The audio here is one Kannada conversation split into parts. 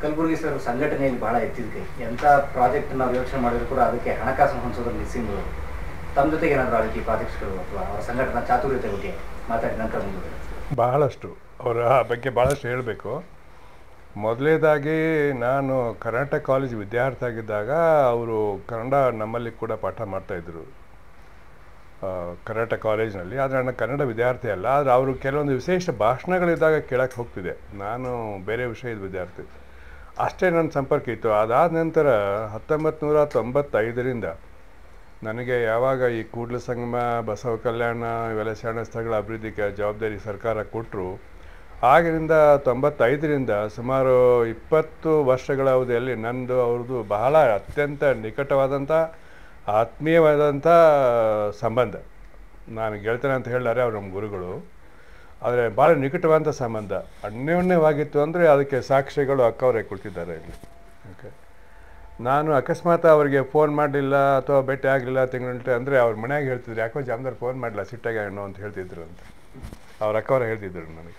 ಕಲಬುರಗಿ ಸರ್ ಸಂಘಟನೆಯಲ್ಲಿ ಬಹಳ ಬಹಳ ಕೈ ಎಂಥ ಪ್ರಾಜೆಕ್ಟ್ ನಾವು ಯೋಚನೆ ಮಾಡಿದ್ರು ಕೂಡ ಅದಕ್ಕೆ ಹಣಕಾಸು ಹೊಂದಿಸೋದ್ರಲ್ಲಿ ಸಿಂಗ್ರು ತಮ್ಮ ಜೊತೆಗೆ ಏನಾದರೂ ರಾಜಕೀಯ ಪ್ರಾಜೆಕ್ಟ್ಸ್ಗಳು ಅಥವಾ ಅವರ ಸಂಘಟನಾ ಚಾತುರ್ಯತೆ ಬಗ್ಗೆ ಮಾತಾಡಿದ ನಂತರ ಬಹಳಷ್ಟು ಅವರ ಬಗ್ಗೆ ಬಹಳಷ್ಟು ಹೇಳಬೇಕು ಮೊದಲೇದಾಗಿ ನಾನು ಕರ್ನಾಟಕ ಕಾಲೇಜ್ ವಿದ್ಯಾರ್ಥಿ ಆಗಿದ್ದಾಗ ಅವರು ಕನ್ನಡ ನಮ್ಮಲ್ಲಿ ಕೂಡ ಪಾಠ ಮಾಡ್ತಾಯಿದ್ರು ಕರ್ನಾಟಕ ಕಾಲೇಜ್ನಲ್ಲಿ ಆದರೆ ನನ್ನ ಕನ್ನಡ ವಿದ್ಯಾರ್ಥಿ ಅಲ್ಲ ಆದರೆ ಅವರು ಕೆಲವೊಂದು ವಿಶೇಷ ಭಾಷಣಗಳಿದ್ದಾಗ ಕೇಳಕ್ಕೆ ಹೋಗ್ತಿದೆ ನಾನು ಬೇರೆ ವಿಷಯದ ವಿದ್ಯಾರ್ಥಿ ಅಷ್ಟೇ ನನ್ನ ಸಂಪರ್ಕ ಇತ್ತು ಅದಾದ ನಂತರ ಹತ್ತೊಂಬತ್ತು ನೂರ ತೊಂಬತ್ತೈದರಿಂದ ನನಗೆ ಯಾವಾಗ ಈ ಕೂಡಲ ಸಂಗಮ ಬಸವ ಕಲ್ಯಾಣ ಇವೆಲ್ಲ ಶರಣ ಸ್ಥಳಗಳ ಅಭಿವೃದ್ಧಿಗೆ ಜವಾಬ್ದಾರಿ ಸರ್ಕಾರ ಕೊಟ್ಟರು ಆಗಿನಿಂದ ತೊಂಬತ್ತೈದರಿಂದ ಸುಮಾರು ಇಪ್ಪತ್ತು ವರ್ಷಗಳ ಅವಧಿಯಲ್ಲಿ ನಂದು ಅವ್ರದ್ದು ಬಹಳ ಅತ್ಯಂತ ನಿಕಟವಾದಂಥ ಆತ್ಮೀಯವಾದಂಥ ಸಂಬಂಧ ನಾನು ಗೆಳ್ತೇನೆ ಅಂತ ಹೇಳಿದಾರೆ ಅವ್ರು ನಮ್ಮ ಗುರುಗಳು ಆದರೆ ಭಾಳ ನಿಕಟವಾದಂಥ ಸಂಬಂಧ ಅನ್ಯೋನ್ಯವಾಗಿತ್ತು ಅಂದರೆ ಅದಕ್ಕೆ ಸಾಕ್ಷಿಗಳು ಅಕ್ಕವರೇ ಕುಳಿತಿದ್ದಾರೆ ಇಲ್ಲಿ ಓಕೆ ನಾನು ಅಕಸ್ಮಾತ್ ಅವರಿಗೆ ಫೋನ್ ಮಾಡಲಿಲ್ಲ ಅಥವಾ ಭೇಟಿ ಆಗಲಿಲ್ಲ ತಿಂಗಳುಂಟೆ ಅಂದರೆ ಅವ್ರ ಮನೆಯಾಗ ಹೇಳ್ತಿದ್ರು ಯಾಕೋ ಜಾಮ್ದಾರ್ ಫೋನ್ ಮಾಡಲಿಲ್ಲ ಸಿಟ್ಟಾಗ ಅಣ್ಣು ಅಂತ ಹೇಳ್ತಿದ್ರು ಅಂತ ಅವ್ರ ಅಕ್ಕವರೇ ಹೇಳ್ತಿದ್ರು ನನಗೆ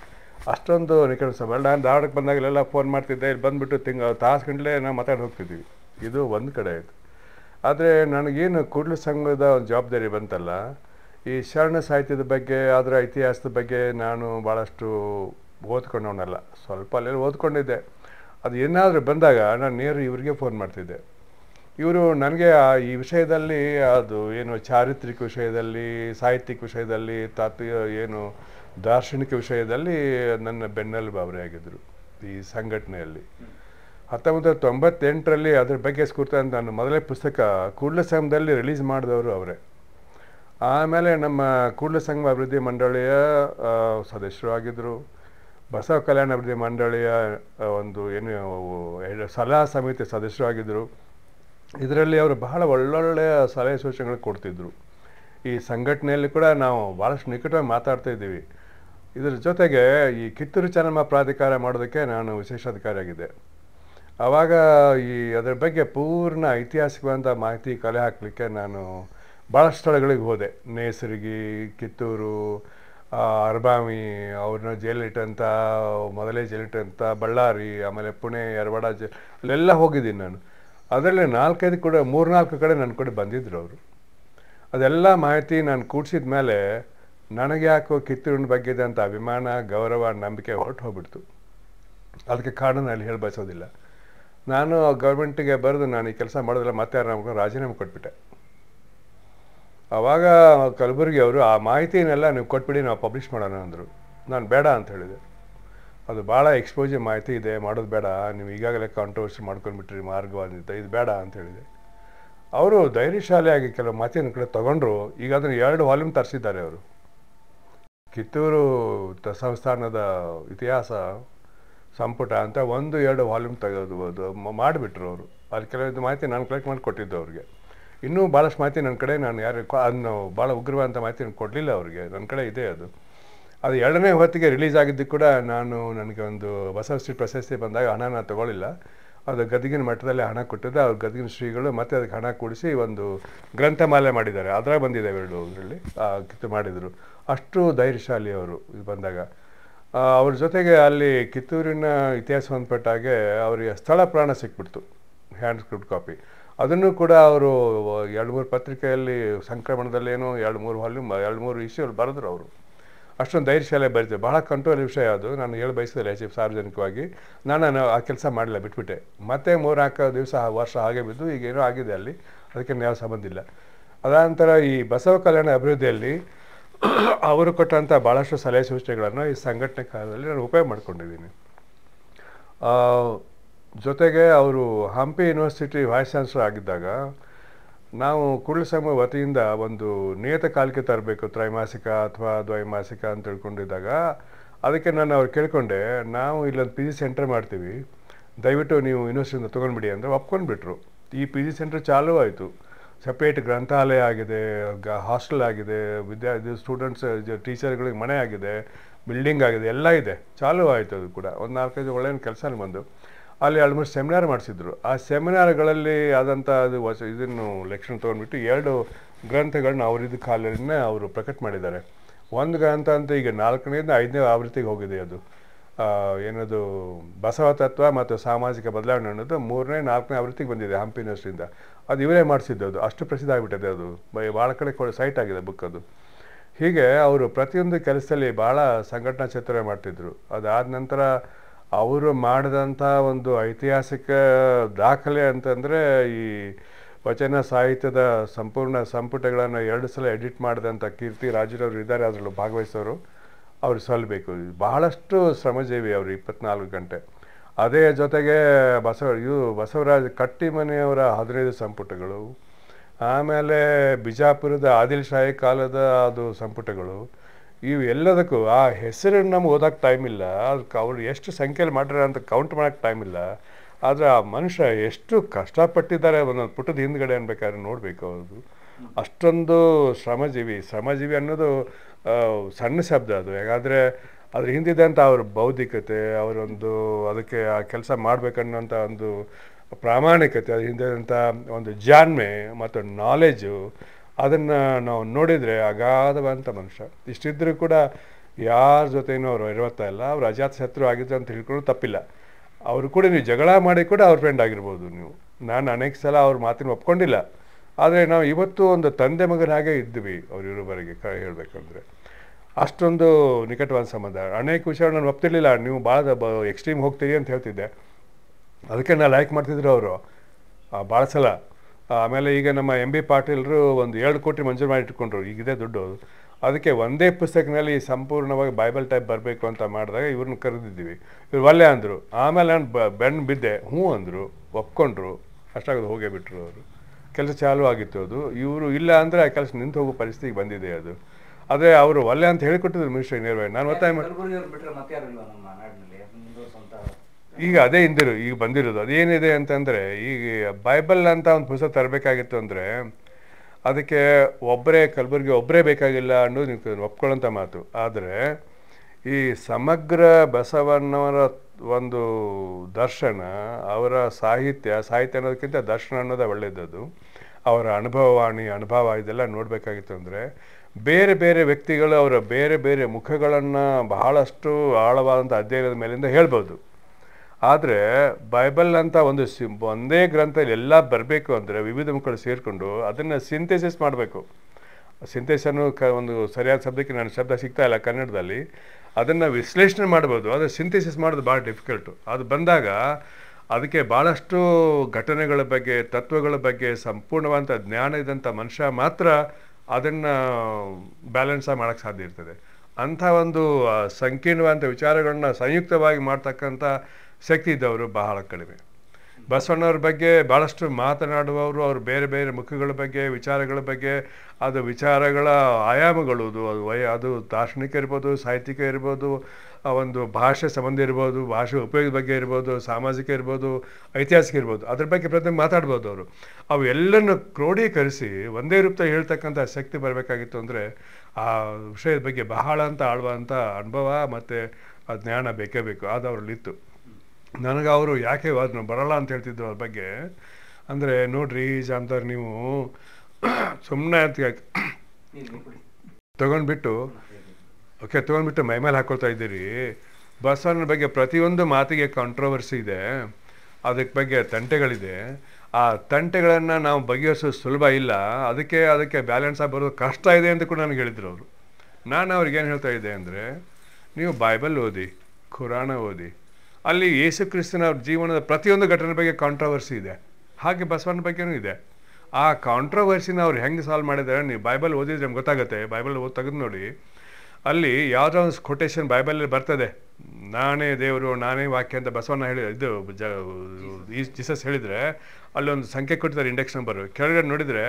ಅಷ್ಟೊಂದು ನಿಕಟ ಬೇಡ ನಾನು ಧಾರವಾಡಕ್ಕೆ ಬಂದಾಗಲೆಲ್ಲ ಫೋನ್ ಮಾಡ್ತಿದ್ದೆ ಇಲ್ಲಿ ಬಂದುಬಿಟ್ಟು ತಿಂಗ ತಾಸು ಗಂಟಲೆ ನಾವು ಮಾತಾಡಿ ಹೋಗ್ತಿದ್ದೀವಿ ಇದು ಒಂದು ಕಡೆ ಆಯಿತು ಆದರೆ ನನಗೇನು ಕೂಡಲ ಸಂಘದ ಒಂದು ಜವಾಬ್ದಾರಿ ಬಂತಲ್ಲ ಈ ಶರಣ ಸಾಹಿತ್ಯದ ಬಗ್ಗೆ ಅದರ ಇತಿಹಾಸದ ಬಗ್ಗೆ ನಾನು ಭಾಳಷ್ಟು ಓದ್ಕೊಂಡವನಲ್ಲ ಸ್ವಲ್ಪ ಅಲ್ಲೆಲ್ಲ ಓದ್ಕೊಂಡಿದ್ದೆ ಅದು ಏನಾದರೂ ಬಂದಾಗ ನಾನು ನೇರು ಇವರಿಗೆ ಫೋನ್ ಮಾಡ್ತಿದ್ದೆ ಇವರು ನನಗೆ ಈ ವಿಷಯದಲ್ಲಿ ಅದು ಏನು ಚಾರಿತ್ರಿಕ ವಿಷಯದಲ್ಲಿ ಸಾಹಿತ್ಯಿಕ ವಿಷಯದಲ್ಲಿ ತಾತ್ವಿಕ ಏನು ದಾರ್ಶನಿಕ ವಿಷಯದಲ್ಲಿ ನನ್ನ ಬೆನ್ನೆಲುಬಾವರೇ ಆಗಿದ್ದರು ಈ ಸಂಘಟನೆಯಲ್ಲಿ ಹತ್ತೊಂಬತ್ತು ತೊಂಬತ್ತೆಂಟರಲ್ಲಿ ಅದ್ರ ಬಗ್ಗೆ ಸ್ಕೂರ್ತ ಅಂತ ನಾನು ಮೊದಲೇ ಪುಸ್ತಕ ಕೂಡಲ ಸಂಘದಲ್ಲಿ ರಿಲೀಸ್ ಮಾಡಿದವರು ಅವರೇ ಆಮೇಲೆ ನಮ್ಮ ಕೂಡಲ ಸಂಘ ಅಭಿವೃದ್ಧಿ ಮಂಡಳಿಯ ಸದಸ್ಯರು ಆಗಿದ್ದರು ಬಸವ ಕಲ್ಯಾಣ ಅಭಿವೃದ್ಧಿ ಮಂಡಳಿಯ ಒಂದು ಏನು ಸಲಹಾ ಸಮಿತಿ ಸದಸ್ಯರು ಆಗಿದ್ದರು ಇದರಲ್ಲಿ ಅವರು ಬಹಳ ಒಳ್ಳೊಳ್ಳೆಯ ಸಲಹೆ ಸೂಚನೆಗಳು ಕೊಡ್ತಿದ್ದರು ಈ ಸಂಘಟನೆಯಲ್ಲಿ ಕೂಡ ನಾವು ಭಾಳಷ್ಟು ನಿಕಟವಾಗಿ ಮಾತಾಡ್ತಾ ಇದ್ದೀವಿ ಇದರ ಜೊತೆಗೆ ಈ ಕಿತ್ತೂರು ಚೆನ್ನಮ್ಮ ಪ್ರಾಧಿಕಾರ ಮಾಡೋದಕ್ಕೆ ನಾನು ವಿಶೇಷಾಧಿಕಾರಿಯಾಗಿದ್ದೆ ಆವಾಗ ಈ ಅದರ ಬಗ್ಗೆ ಪೂರ್ಣ ಐತಿಹಾಸಿಕವಾದಂಥ ಮಾಹಿತಿ ಕಲೆ ಹಾಕಲಿಕ್ಕೆ ನಾನು ಭಾಳ ಸ್ಥಳಗಳಿಗೆ ಹೋದೆ ನೇಸರಿಗಿ ಕಿತ್ತೂರು ಅರ್ಬಾಮಿ ಅವ್ರನ್ನ ಜೈಲಿಟ್ಟಂಥ ಮೊದಲೇ ಜೈಲಿಟ್ಟಂಥ ಬಳ್ಳಾರಿ ಆಮೇಲೆ ಪುಣೆ ಎರವಾಡ ಜ ಅಲ್ಲೆಲ್ಲ ಹೋಗಿದ್ದೀನಿ ನಾನು ಅದರಲ್ಲಿ ನಾಲ್ಕೈದು ಕೂಡ ಮೂರ್ನಾಲ್ಕು ಕಡೆ ನನ್ನ ಕಡೆ ಬಂದಿದ್ದರು ಅವರು ಅದೆಲ್ಲ ಮಾಹಿತಿ ನಾನು ಕೂಡಿಸಿದ ಮೇಲೆ ನನಗೆ ಯಾಕೋ ಕಿತ್ತೂರಿನ ಅಂತ ಅಭಿಮಾನ ಗೌರವ ನಂಬಿಕೆ ಹೊರಟು ಹೋಗ್ಬಿಡ್ತು ಅದಕ್ಕೆ ಕಾರಣ ಅಲ್ಲಿ ಹೇಳಿ ಬಯಸೋದಿಲ್ಲ ನಾನು ಗೌರ್ಮೆಂಟಿಗೆ ಬರೆದು ನಾನು ಈ ಕೆಲಸ ಮಾಡೋದಿಲ್ಲ ಮತ್ತೆ ಯಾರು ರಾಜೀನಾಮೆ ಕೊಟ್ಬಿಟ್ಟೆ ಆವಾಗ ಕಲಬುರ್ಗಿ ಅವರು ಆ ಮಾಹಿತಿನೆಲ್ಲ ನೀವು ಕೊಟ್ಬಿಡಿ ನಾವು ಪಬ್ಲಿಷ್ ಮಾಡೋಣ ಅಂದರು ನಾನು ಬೇಡ ಅಂತ ಹೇಳಿದೆ ಅದು ಭಾಳ ಎಕ್ಸ್ಪೋಜರ್ ಮಾಹಿತಿ ಇದೆ ಮಾಡೋದು ಬೇಡ ನೀವು ಈಗಾಗಲೇ ಕಾಂಟ್ರವರ್ಸಿ ಮಾಡ್ಕೊಂಡ್ಬಿಟ್ರಿ ಮಾರ್ಗವಾದಂತ ಇದು ಬೇಡ ಅಂತ ಹೇಳಿದೆ ಅವರು ಧೈರ್ಯಶಾಲಿಯಾಗಿ ಕೆಲವು ಮಾತಿನ ಕಡೆ ತೊಗೊಂಡ್ರು ಈಗ ಅದನ್ನು ಎರಡು ವಾಲ್ಯೂಮ್ ತರಿಸಿದ್ದಾರೆ ಅವರು ಕಿತ್ತೂರು ಸಂಸ್ಥಾನದ ಇತಿಹಾಸ ಸಂಪುಟ ಅಂತ ಒಂದು ಎರಡು ವಾಲ್ಯೂಮ್ ತೆಗೆದು ಮಾಡಿಬಿಟ್ರು ಅವರು ಅಲ್ಲಿ ಕೆಲವೊಂದು ಮಾಹಿತಿ ನಾನು ಕಲೆಕ್ಟ್ ಮಾಡಿ ಕೊಟ್ಟಿದ್ದು ಅವ್ರಿಗೆ ಇನ್ನೂ ಭಾಳಷ್ಟು ಮಾಹಿತಿ ನನ್ನ ಕಡೆ ನಾನು ಯಾರು ಅದನ್ನು ಭಾಳ ಉಗ್ರವಾದಂಥ ಮಾಹಿತಿ ನಾನು ಕೊಡಲಿಲ್ಲ ಅವ್ರಿಗೆ ನನ್ನ ಕಡೆ ಇದೆ ಅದು ಅದು ಎರಡನೇ ಹೊತ್ತಿಗೆ ರಿಲೀಸ್ ಆಗಿದ್ದು ಕೂಡ ನಾನು ನನಗೆ ಒಂದು ಶ್ರೀ ಪ್ರಶಸ್ತಿ ಬಂದಾಗ ಹಣ ನಾನು ತೊಗೊಳ್ಳಿಲ್ಲ ಅದು ಗದಗಿನ ಮಠದಲ್ಲಿ ಹಣ ಕೊಟ್ಟಿದ್ದೆ ಅವ್ರ ಗದಗಿನ ಶ್ರೀಗಳು ಮತ್ತೆ ಅದಕ್ಕೆ ಹಣ ಕೂಡಿಸಿ ಒಂದು ಗ್ರಂಥಮಾಲೆ ಮಾಡಿದ್ದಾರೆ ಅದರಾಗ ಬಂದಿದೆ ಎರಡು ಅದರಲ್ಲಿ ಕಿತ್ತು ಮಾಡಿದರು ಅಷ್ಟು ಧೈರ್ಯಶಾಲಿ ಅವರು ಇದು ಬಂದಾಗ ಅವ್ರ ಜೊತೆಗೆ ಅಲ್ಲಿ ಕಿತ್ತೂರಿನ ಇತಿಹಾಸ ಹೊಂದ್ಪಟ್ಟಾಗೆ ಅವರಿಗೆ ಸ್ಥಳ ಪ್ರಾಣ ಸಿಕ್ಬಿಡ್ತು ಹ್ಯಾಂಡ್ ಸ್ಕ್ರಿಪ್ಟ್ ಕಾಪಿ ಅದನ್ನು ಕೂಡ ಅವರು ಎರಡು ಮೂರು ಪತ್ರಿಕೆಯಲ್ಲಿ ಏನೋ ಎರಡು ಮೂರು ವಾಲ್ಯೂಮ್ ಎರಡು ಮೂರು ಇಶ್ಯೂಲ್ಲಿ ಬರೆದ್ರು ಅವರು ಅಷ್ಟೊಂದು ಧೈರ್ಯಶಾಲೆ ಬರೀತೆ ಬಹಳ ಕಂಟ್ರೋಲ್ ವಿಷಯ ಅದು ನಾನು ಹೇಳಿ ಬಯಸಿದ್ರೆ ಹೆಚ್ಚು ಸಾರ್ವಜನಿಕವಾಗಿ ನಾನು ಆ ಕೆಲಸ ಮಾಡಲಿಲ್ಲ ಬಿಟ್ಬಿಟ್ಟೆ ಮತ್ತೆ ಮೂರ್ನಾಲ್ಕು ದಿವಸ ವರ್ಷ ಹಾಗೆ ಬಿದ್ದು ಈಗೇನೋ ಆಗಿದೆ ಅಲ್ಲಿ ಅದಕ್ಕೆ ಯಾವ ಸಂಬಂಧ ಇಲ್ಲ ನಂತರ ಈ ಬಸವ ಕಲ್ಯಾಣ ಅಭಿವೃದ್ಧಿಯಲ್ಲಿ ಅವರು ಕೊಟ್ಟಂಥ ಭಾಳಷ್ಟು ಸಲಹೆ ಸೂಚನೆಗಳನ್ನು ಈ ಸಂಘಟನೆ ಕಾಲದಲ್ಲಿ ನಾನು ಉಪಯೋಗ ಮಾಡ್ಕೊಂಡಿದ್ದೀನಿ ಜೊತೆಗೆ ಅವರು ಹಂಪಿ ಯೂನಿವರ್ಸಿಟಿ ವೈಸ್ ಚಾನ್ಸಲರ್ ಆಗಿದ್ದಾಗ ನಾವು ಕುರುಳ ವತಿಯಿಂದ ಒಂದು ನಿಯತ ತರಬೇಕು ತ್ರೈಮಾಸಿಕ ಅಥವಾ ದ್ವೈಮಾಸಿಕ ಅಂತ ತಿಳ್ಕೊಂಡಿದ್ದಾಗ ಅದಕ್ಕೆ ನಾನು ಅವ್ರು ಕೇಳಿಕೊಂಡೆ ನಾವು ಇಲ್ಲೊಂದು ಪಿ ಜಿ ಸೆಂಟರ್ ಮಾಡ್ತೀವಿ ದಯವಿಟ್ಟು ನೀವು ಯೂನಿವರ್ಸಿಟಿಯಿಂದ ತೊಗೊಂಡ್ಬಿಡಿ ಅಂದರೆ ಒಪ್ಕೊಂಡ್ಬಿಟ್ರು ಈ ಪಿ ಜಿ ಸೆಂಟರ್ ಚಾಲೂ ಆಯಿತು ಸಪ್ರೇಟ್ ಗ್ರಂಥಾಲಯ ಆಗಿದೆ ಗ ಹಾಸ್ಟೆಲ್ ಆಗಿದೆ ವಿದ್ಯಾ ಸ್ಟೂಡೆಂಟ್ಸ್ ಟೀಚರ್ಗಳಿಗೆ ಮನೆ ಆಗಿದೆ ಬಿಲ್ಡಿಂಗ್ ಆಗಿದೆ ಎಲ್ಲ ಇದೆ ಚಾಲೂ ಆಯಿತು ಅದು ಕೂಡ ಒಂದು ನಾಲ್ಕೈದು ಒಳ್ಳೆಯ ಕೆಲಸ ಬಂದು ಅಲ್ಲಿ ಆಲ್ಮೋಸ್ಟ್ ಸೆಮಿನಾರ್ ಮಾಡಿಸಿದ್ರು ಆ ಸೆಮಿನಾರ್ಗಳಲ್ಲಿ ಆದಂಥ ಅದು ವಸ ಇದನ್ನು ಲೆಕ್ಷನ್ ತೊಗೊಂಡ್ಬಿಟ್ಟು ಎರಡು ಗ್ರಂಥಗಳನ್ನ ಅವರಿದ್ದ ಕಾಲನ್ನ ಅವರು ಪ್ರಕಟ ಮಾಡಿದ್ದಾರೆ ಒಂದು ಗ್ರಂಥ ಅಂತ ಈಗ ನಾಲ್ಕನೇದ ಐದನೇ ಆವೃತ್ತಿಗೆ ಹೋಗಿದೆ ಅದು ಏನದು ಬಸವ ತತ್ವ ಮತ್ತು ಸಾಮಾಜಿಕ ಬದಲಾವಣೆ ಅನ್ನೋದು ಮೂರನೇ ನಾಲ್ಕನೇ ಆವೃತ್ತಿಗೆ ಬಂದಿದೆ ಹಂಪಿ ಯೂನಿವರ್ಸಿಟಿಯಿಂದ ಅದು ಇವರೇ ಮಾಡಿಸಿದ್ದು ಅದು ಅಷ್ಟು ಪ್ರಸಿದ್ಧ ಆಗಿಬಿಟ್ಟಿದೆ ಅದು ಭಾಳ ಕಡೆ ಸೈಟ್ ಆಗಿದೆ ಬುಕ್ ಅದು ಹೀಗೆ ಅವರು ಪ್ರತಿಯೊಂದು ಕೆಲಸದಲ್ಲಿ ಭಾಳ ಸಂಘಟನಾ ಚಿತ್ರ ಮಾಡ್ತಿದ್ರು ಅದಾದ ನಂತರ ಅವರು ಮಾಡಿದಂಥ ಒಂದು ಐತಿಹಾಸಿಕ ದಾಖಲೆ ಅಂತಂದರೆ ಈ ವಚನ ಸಾಹಿತ್ಯದ ಸಂಪೂರ್ಣ ಸಂಪುಟಗಳನ್ನು ಎರಡು ಸಲ ಎಡಿಟ್ ಮಾಡಿದಂಥ ಕೀರ್ತಿ ರಾಜರವರು ಇದ್ದಾರೆ ಅದರಲ್ಲೂ ಭಾಗವಹಿಸೋರು ಅವರು ಸಲ್ಲಬೇಕು ಬಹಳಷ್ಟು ಶ್ರಮಜೀವಿ ಅವರು ಇಪ್ಪತ್ನಾಲ್ಕು ಗಂಟೆ ಅದೇ ಜೊತೆಗೆ ಬಸವ ಇವು ಬಸವರಾಜ ಕಟ್ಟಿಮನೆಯವರ ಹದಿನೈದು ಸಂಪುಟಗಳು ಆಮೇಲೆ ಬಿಜಾಪುರದ ಆದಿಲ್ಶಾಹಿ ಕಾಲದ ಅದು ಸಂಪುಟಗಳು ಇವು ಎಲ್ಲದಕ್ಕೂ ಆ ಹೆಸರನ್ನು ನಮ್ಗೆ ಓದೋಕೆ ಟೈಮ್ ಇಲ್ಲ ಅದಕ್ಕೆ ಅವ್ರು ಎಷ್ಟು ಸಂಖ್ಯೆಯಲ್ಲಿ ಮಾಡ್ಯಾರ ಅಂತ ಕೌಂಟ್ ಮಾಡೋಕ್ಕೆ ಟೈಮ್ ಇಲ್ಲ ಆದರೆ ಆ ಮನುಷ್ಯ ಎಷ್ಟು ಕಷ್ಟಪಟ್ಟಿದ್ದಾರೆ ಒಂದೊಂದು ಪುಟದ ಹಿಂದ್ಗಡೆ ಅನ್ಬೇಕಾದ್ರೆ ನೋಡಬೇಕು ಅವ್ರದ್ದು ಅಷ್ಟೊಂದು ಶ್ರಮಜೀವಿ ಶ್ರಮಜೀವಿ ಅನ್ನೋದು ಸಣ್ಣ ಶಬ್ದ ಅದು ಹೇಗಾದರೆ ಅದ್ರ ಹಿಂದಿದ್ದಂಥ ಅವ್ರ ಬೌದ್ಧಿಕತೆ ಅವರೊಂದು ಅದಕ್ಕೆ ಆ ಕೆಲಸ ಮಾಡಬೇಕನ್ನೋಂಥ ಒಂದು ಪ್ರಾಮಾಣಿಕತೆ ಅದ್ರ ಹಿಂದಿದಂಥ ಒಂದು ಜಾಣ್ಮೆ ಮತ್ತು ನಾಲೆಜು ಅದನ್ನು ನಾವು ನೋಡಿದರೆ ಅಗಾಧವಾದಂಥ ಮನುಷ್ಯ ಇಷ್ಟಿದ್ರೂ ಕೂಡ ಯಾರ ಜೊತೆಯೂ ಅವರು ಇರುವತ್ತಾ ಇಲ್ಲ ಅವರು ಅಜಾತ ಶತ್ರು ಆಗಿದ್ದರು ಅಂತ ಹೇಳ್ಕೊಂಡು ತಪ್ಪಿಲ್ಲ ಅವರು ಕೂಡ ನೀವು ಜಗಳ ಮಾಡಿ ಕೂಡ ಅವ್ರ ಫ್ರೆಂಡ್ ಆಗಿರ್ಬೋದು ನೀವು ನಾನು ಅನೇಕ ಸಲ ಅವ್ರ ಮಾತಿನ ಒಪ್ಕೊಂಡಿಲ್ಲ ಆದರೆ ನಾವು ಇವತ್ತು ಒಂದು ತಂದೆ ಮಗನಾಗೇ ಇದ್ವಿ ಇರೋವರೆಗೆ ಕ ಹೇಳಬೇಕಂದ್ರೆ ಅಷ್ಟೊಂದು ನಿಕಟವಾದ ಸಂಬಂಧ ಅನೇಕ ವಿಷಯ ನಾನು ಒಪ್ತಿರ್ಲಿಲ್ಲ ನೀವು ಭಾಳ ಬ ಎಕ್ಸ್ಟ್ರೀಮ್ ಹೋಗ್ತೀರಿ ಅಂತ ಹೇಳ್ತಿದ್ದೆ ಅದಕ್ಕೆ ನಾನು ಲೈಕ್ ಮಾಡ್ತಿದ್ರು ಅವರು ಭಾಳ ಸಲ ಆಮೇಲೆ ಈಗ ನಮ್ಮ ಎಮ್ ಬಿ ಪಾಟೀಲ್ರು ಒಂದು ಎರಡು ಕೋಟಿ ಮಂಜೂರು ಮಾಡಿ ಇಟ್ಕೊಂಡ್ರು ಈಗಿದೆ ದುಡ್ಡು ಅದಕ್ಕೆ ಒಂದೇ ಪುಸ್ತಕದಲ್ಲಿ ಸಂಪೂರ್ಣವಾಗಿ ಬೈಬಲ್ ಟೈಪ್ ಬರಬೇಕು ಅಂತ ಮಾಡಿದಾಗ ಇವ್ರನ್ನ ಕರೆದಿದ್ದೀವಿ ಇವ್ರು ಒಳ್ಳೆ ಅಂದರು ಆಮೇಲೆ ನಾನು ಬೆಣ್ಣು ಬಿದ್ದೆ ಹ್ಞೂ ಅಂದರು ಒಪ್ಕೊಂಡ್ರು ಅಷ್ಟಾಗೋದು ಹೋಗೇ ಬಿಟ್ಟರು ಅವರು ಕೆಲಸ ಚಾಲು ಆಗಿತ್ತು ಅದು ಇವರು ಇಲ್ಲ ಅಂದರೆ ಆ ಕೆಲಸ ನಿಂತು ಹೋಗೋ ಪರಿಸ್ಥಿತಿಗೆ ಬಂದಿದೆ ಅದು ಅದೇ ಅವರು ಒಲ್ಲೆ ಅಂತ ಹೇಳಿಕೊಟ್ಟಿದ್ರು ಮಿನಿಸ್ಟರ್ ನೇರವಾಗಿ ನಾನು ಒತ್ತಾಯ ಈಗ ಅದೇ ಹಿಂದಿರು ಈಗ ಬಂದಿರೋದು ಅದೇನಿದೆ ಅಂತಂದರೆ ಈಗ ಬೈಬಲ್ ಅಂತ ಒಂದು ಪುಸ್ತಕ ತರಬೇಕಾಗಿತ್ತು ಅಂದರೆ ಅದಕ್ಕೆ ಒಬ್ಬರೇ ಕಲ್ಬುರ್ಗಿ ಒಬ್ಬರೇ ಬೇಕಾಗಿಲ್ಲ ಅನ್ನೋದು ನಿಮ್ಗೆ ಒಪ್ಕೊಳ್ಳೋಂಥ ಮಾತು ಆದರೆ ಈ ಸಮಗ್ರ ಬಸವಣ್ಣವರ ಒಂದು ದರ್ಶನ ಅವರ ಸಾಹಿತ್ಯ ಸಾಹಿತ್ಯ ಅನ್ನೋದಕ್ಕಿಂತ ದರ್ಶನ ಅನ್ನೋದೇ ಒಳ್ಳೆಯದದು ಅವರ ಅನುಭವವಾಣಿ ಅನುಭವ ಇದೆಲ್ಲ ನೋಡಬೇಕಾಗಿತ್ತು ಅಂದರೆ ಬೇರೆ ಬೇರೆ ವ್ಯಕ್ತಿಗಳು ಅವರ ಬೇರೆ ಬೇರೆ ಮುಖಗಳನ್ನು ಬಹಳಷ್ಟು ಆಳವಾದಂಥ ಅಧ್ಯಯನದ ಮೇಲಿಂದ ಹೇಳ್ಬೋದು ಆದರೆ ಬೈಬಲ್ ಅಂತ ಒಂದು ಸಿ ಒಂದೇ ಗ್ರಂಥ ಎಲ್ಲ ಬರಬೇಕು ಅಂದರೆ ವಿವಿಧ ಮುಖಗಳು ಸೇರಿಕೊಂಡು ಅದನ್ನು ಸಿಂಥೆಸಿಸ್ ಮಾಡಬೇಕು ಸಿಂಥೆಸ್ ಅನ್ನೋ ಕ ಒಂದು ಸರಿಯಾದ ಶಬ್ದಕ್ಕೆ ನನ್ನ ಶಬ್ದ ಸಿಗ್ತಾ ಇಲ್ಲ ಕನ್ನಡದಲ್ಲಿ ಅದನ್ನು ವಿಶ್ಲೇಷಣೆ ಮಾಡ್ಬೋದು ಆದರೆ ಸಿಂಥೆಸಿಸ್ ಮಾಡೋದು ಭಾಳ ಡಿಫಿಕಲ್ಟು ಅದು ಬಂದಾಗ ಅದಕ್ಕೆ ಭಾಳಷ್ಟು ಘಟನೆಗಳ ಬಗ್ಗೆ ತತ್ವಗಳ ಬಗ್ಗೆ ಸಂಪೂರ್ಣವಾದಂಥ ಜ್ಞಾನ ಇದ್ದಂಥ ಮನುಷ್ಯ ಮಾತ್ರ ಅದನ್ನು ಬ್ಯಾಲೆನ್ಸ ಮಾಡೋಕ್ಕೆ ಸಾಧ್ಯ ಇರ್ತದೆ ಅಂಥ ಒಂದು ಸಂಕೀರ್ಣವಾದಂಥ ವಿಚಾರಗಳನ್ನ ಸಂಯುಕ್ತವಾಗಿ ಮಾಡ್ತಕ್ಕಂಥ ಶಕ್ತಿ ಇದ್ದವರು ಬಹಳ ಕಡಿಮೆ ಬಸವಣ್ಣವ್ರ ಬಗ್ಗೆ ಭಾಳಷ್ಟು ಮಾತನಾಡುವವರು ಅವರು ಬೇರೆ ಬೇರೆ ಮುಖಗಳ ಬಗ್ಗೆ ವಿಚಾರಗಳ ಬಗ್ಗೆ ಅದು ವಿಚಾರಗಳ ಆಯಾಮಗಳು ಅದು ವಯ ಅದು ದಾರ್ಶನಿಕ ಇರ್ಬೋದು ಸಾಹಿತ್ಯಿಕ ಇರ್ಬೋದು ಒಂದು ಭಾಷೆ ಸಂಬಂಧ ಇರ್ಬೋದು ಭಾಷೆ ಉಪಯೋಗದ ಬಗ್ಗೆ ಇರ್ಬೋದು ಸಾಮಾಜಿಕ ಇರ್ಬೋದು ಐತಿಹಾಸಿಕ ಇರ್ಬೋದು ಅದ್ರ ಬಗ್ಗೆ ಪ್ರತಿ ಮಾತಾಡ್ಬೋದು ಅವರು ಅವು ಎಲ್ಲನ್ನು ಕ್ರೋಢೀಕರಿಸಿ ಒಂದೇ ರೂಪದ ಹೇಳ್ತಕ್ಕಂಥ ಶಕ್ತಿ ಬರಬೇಕಾಗಿತ್ತು ಅಂದರೆ ಆ ವಿಷಯದ ಬಗ್ಗೆ ಬಹಳ ಅಂತ ಆಳುವಂಥ ಅನುಭವ ಮತ್ತು ಆ ಜ್ಞಾನ ಬೇಕೇ ಬೇಕು ಅದು ಅವ್ರಲ್ಲಿತ್ತು ನನಗೆ ಅವರು ಯಾಕೆ ಅದನ್ನು ಬರೋಲ್ಲ ಅಂತ ಹೇಳ್ತಿದ್ರು ಅದ್ರ ಬಗ್ಗೆ ಅಂದರೆ ನೋಡ್ರಿ ಜಾಂತಾರ್ ನೀವು ಸುಮ್ಮನೆ ಅಂತ ತಗೊಂಡ್ಬಿಟ್ಟು ಓಕೆ ತೊಗೊಂಡ್ಬಿಟ್ಟು ಮೈಮೇಲೆ ಹಾಕ್ಕೊಳ್ತಾ ಇದ್ದೀರಿ ಬಸವನ ಬಗ್ಗೆ ಪ್ರತಿಯೊಂದು ಮಾತಿಗೆ ಕಾಂಟ್ರವರ್ಸಿ ಇದೆ ಅದಕ್ಕೆ ಬಗ್ಗೆ ತಂಟೆಗಳಿದೆ ಆ ತಂಟೆಗಳನ್ನು ನಾವು ಬಗೆಹರಿಸೋದು ಸುಲಭ ಇಲ್ಲ ಅದಕ್ಕೆ ಅದಕ್ಕೆ ಬ್ಯಾಲೆನ್ಸ್ ಆಗಿ ಬರೋದು ಕಷ್ಟ ಇದೆ ಅಂತ ಕೂಡ ನನಗೆ ಹೇಳಿದ್ರು ಅವರು ನಾನು ಏನು ಹೇಳ್ತಾ ಇದ್ದೆ ಅಂದರೆ ನೀವು ಬೈಬಲ್ ಓದಿ ಖುರಾಣ ಓದಿ ಅಲ್ಲಿ ಯೇಸು ಕ್ರಿಸ್ತನ ಜೀವನದ ಪ್ರತಿಯೊಂದು ಘಟನೆ ಬಗ್ಗೆ ಕಾಂಟ್ರವರ್ಸಿ ಇದೆ ಹಾಗೆ ಬಸವನ ಬಗ್ಗೆನೂ ಇದೆ ಆ ಕಾಂಟ್ರವರ್ಸಿನ ಅವ್ರು ಹೆಂಗೆ ಸಾಲ್ವ್ ಮಾಡಿದ್ದಾರೆ ನೀವು ಬೈಬಲ್ ಓದಿದ್ರೆ ನಮ್ಗೆ ಗೊತ್ತಾಗುತ್ತೆ ಬೈಬಲ್ ಓದಿ ತೆಗೆದು ನೋಡಿ ಅಲ್ಲಿ ಯಾವುದೋ ಒಂದು ಕೊಟೇಶನ್ ಬೈಬಲಲ್ಲಿ ಬರ್ತದೆ ನಾನೇ ದೇವರು ನಾನೇ ವಾಕ್ಯ ಅಂತ ಬಸವಣ್ಣ ಹೇಳಿ ಇದು ಜ ಜೀಸಸ್ ಹೇಳಿದರೆ ಅಲ್ಲೊಂದು ಸಂಖ್ಯೆ ಕೊಟ್ಟಿದ್ದಾರೆ ಇಂಡೆಕ್ಸ್ ನಂಬರು ಕೆಳಗಡೆ ನೋಡಿದರೆ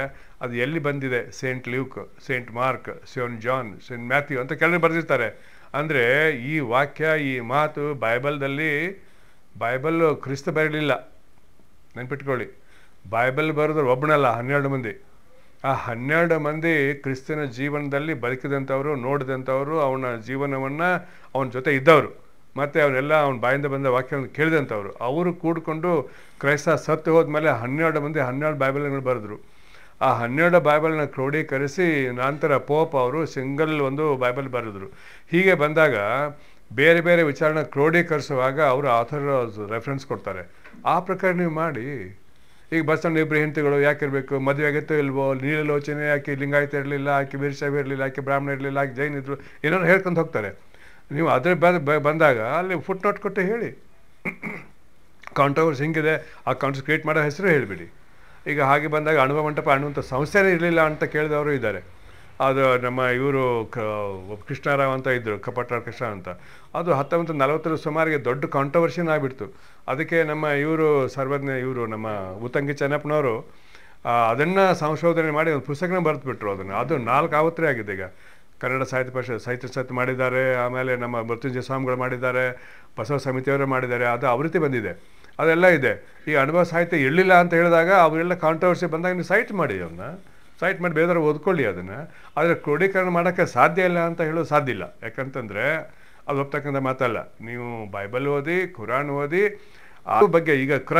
ಅದು ಎಲ್ಲಿ ಬಂದಿದೆ Saint Luke Saint Mark Saint John Saint Matthew ಅಂತ ಕೆಳಗಡೆ ಬರೆದಿರ್ತಾರೆ ಅಂದರೆ ಈ ವಾಕ್ಯ ಈ ಮಾತು ಬೈಬಲ್ದಲ್ಲಿ ಬೈಬಲ್ ಕ್ರಿಸ್ತ ಬರಲಿಲ್ಲ ನೆನ್ಪಿಟ್ಕೊಳ್ಳಿ ಬೈಬಲ್ ಬರೆದ್ರು ಒಬ್ಬನಲ್ಲ ಹನ್ನೆರಡು ಮಂದಿ ಆ ಹನ್ನೆರಡು ಮಂದಿ ಕ್ರಿಸ್ತನ ಜೀವನದಲ್ಲಿ ಬದುಕಿದಂಥವರು ನೋಡಿದಂಥವರು ಅವನ ಜೀವನವನ್ನು ಅವನ ಜೊತೆ ಇದ್ದವರು ಮತ್ತು ಅವರೆಲ್ಲ ಅವನ ಬಾಯಿಂದ ಬಂದ ವಾಕ್ಯವನ್ನು ಕೇಳಿದಂಥವ್ರು ಅವರು ಕೂಡಿಕೊಂಡು ಕ್ರೈಸ್ತ ಸತ್ತು ಹೋದ್ಮೇಲೆ ಹನ್ನೆರಡು ಮಂದಿ ಹನ್ನೆರಡು ಬೈಬಲ್ಗಳು ಬರೆದ್ರು ಆ ಹನ್ನೆರಡು ಬೈಬಲ್ನ ಕ್ರೋಢೀಕರಿಸಿ ನಂತರ ಪೋಪ್ ಅವರು ಸಿಂಗಲ್ ಒಂದು ಬೈಬಲ್ ಬರೆದರು ಹೀಗೆ ಬಂದಾಗ ಬೇರೆ ಬೇರೆ ವಿಚಾರನ ಕ್ರೋಢೀಕರಿಸುವಾಗ ಅವರು ಆಥರ್ ರೆಫರೆನ್ಸ್ ಕೊಡ್ತಾರೆ ಆ ಪ್ರಕಾರ ನೀವು ಮಾಡಿ ಈಗ ಬಸಣ್ಣ ಇಬ್ಬರು ಹೆಂಡತಿಗಳು ಯಾಕಿರಬೇಕು ಮದುವೆ ಆಗಿತ್ತೋ ಇಲ್ವೋ ನೀಲಲೋಚನೆ ಯಾಕೆ ಲಿಂಗಾಯತ ಇರಲಿಲ್ಲ ಆಕೆ ವೀರಶೈವ ಇರಲಿಲ್ಲ ಆಕೆ ಬ್ರಾಹ್ಮಣ ಇರಲಿಲ್ಲ ಆಕೆ ಜೈನ್ ಇದ್ರು ಏನಾದ್ರು ಹೇಳ್ಕೊಂಡು ಹೋಗ್ತಾರೆ ನೀವು ಅದ್ರ ಬಂದಾಗ ಅಲ್ಲಿ ಫುಟ್ ನೋಟ್ ಕೊಟ್ಟು ಹೇಳಿ ಕಾಂಟ್ರವರ್ಸ್ ಹಿಂಗಿದೆ ಆ ಕಾಂಟ್ರವರ್ಸ್ ಕ್ರಿಯೇಟ್ ಮಾಡೋ ಹೆಸರು ಹೇಳಿಬಿಡಿ ಈಗ ಹಾಗೆ ಬಂದಾಗ ಅಣುವ ಮಂಟಪ ಅನ್ನುವಂಥ ಸಂಸ್ಥೆನೇ ಇರಲಿಲ್ಲ ಅಂತ ಕೇಳಿದವರು ಇದ್ದಾರೆ ಅದು ನಮ್ಮ ಇವರು ಕೃಷ್ಣರಾವ್ ಅಂತ ಇದ್ದರು ಕಪಟ ಕೃಷ್ಣ ಅಂತ ಅದು ಹತ್ತೊಂಬತ್ತು ನಲವತ್ತರ ಸುಮಾರಿಗೆ ದೊಡ್ಡ ಕಾಂಟ್ರವರ್ಷಿನ ಆಗಿಬಿಡ್ತು ಅದಕ್ಕೆ ನಮ್ಮ ಇವರು ಸರ್ವಜ್ಞ ಇವರು ನಮ್ಮ ಉತ್ತಂಗಿ ಚನ್ನಪ್ಪನವರು ಅದನ್ನು ಸಂಶೋಧನೆ ಮಾಡಿ ಒಂದು ಪುಸ್ತಕನ ಬರೆದುಬಿಟ್ರು ಅದನ್ನು ಅದು ನಾಲ್ಕು ಆವತ್ತೇ ಆಗಿದೆ ಈಗ ಕನ್ನಡ ಸಾಹಿತ್ಯ ಪರಿಷತ್ ಸಾಹಿತ್ಯ ಸತ್ ಮಾಡಿದ್ದಾರೆ ಆಮೇಲೆ ನಮ್ಮ ಮೃತ್ಯುಂಜಯ ಸ್ವಾಮಿಗಳು ಮಾಡಿದ್ದಾರೆ ಬಸವ ಸಮಿತಿಯವರೇ ಮಾಡಿದ್ದಾರೆ ಅದು ಆವೃತ್ತಿ ಬಂದಿದೆ ಅದೆಲ್ಲ ಇದೆ ಈ ಅನುಭವ ಸಾಹಿತ್ಯ ಇರಲಿಲ್ಲ ಅಂತ ಹೇಳಿದಾಗ ಅವರೆಲ್ಲ ಕಾಂಟ್ರವರ್ಸಿ ಬಂದಾಗ ನೀವು ಸೈಟ್ ಮಾಡಿ ಅವನ್ನ ಸೈಟ್ ಮಾಡಿ ಬೇರೆ ಓದ್ಕೊಳ್ಳಿ ಅದನ್ನು ಆದರೆ ಕ್ರೋಢೀಕರಣ ಮಾಡೋಕ್ಕೆ ಸಾಧ್ಯ ಇಲ್ಲ ಅಂತ ಹೇಳೋದು ಸಾಧ್ಯ ಇಲ್ಲ ಯಾಕಂತಂದರೆ ಅದು ಒಪ್ತಕ್ಕಂಥ ಮಾತಲ್ಲ ನೀವು ಬೈಬಲ್ ಓದಿ ಖುರಾನ್ ಓದಿ ಅದ್ರ ಬಗ್ಗೆ ಈಗ ಕ್ರೈ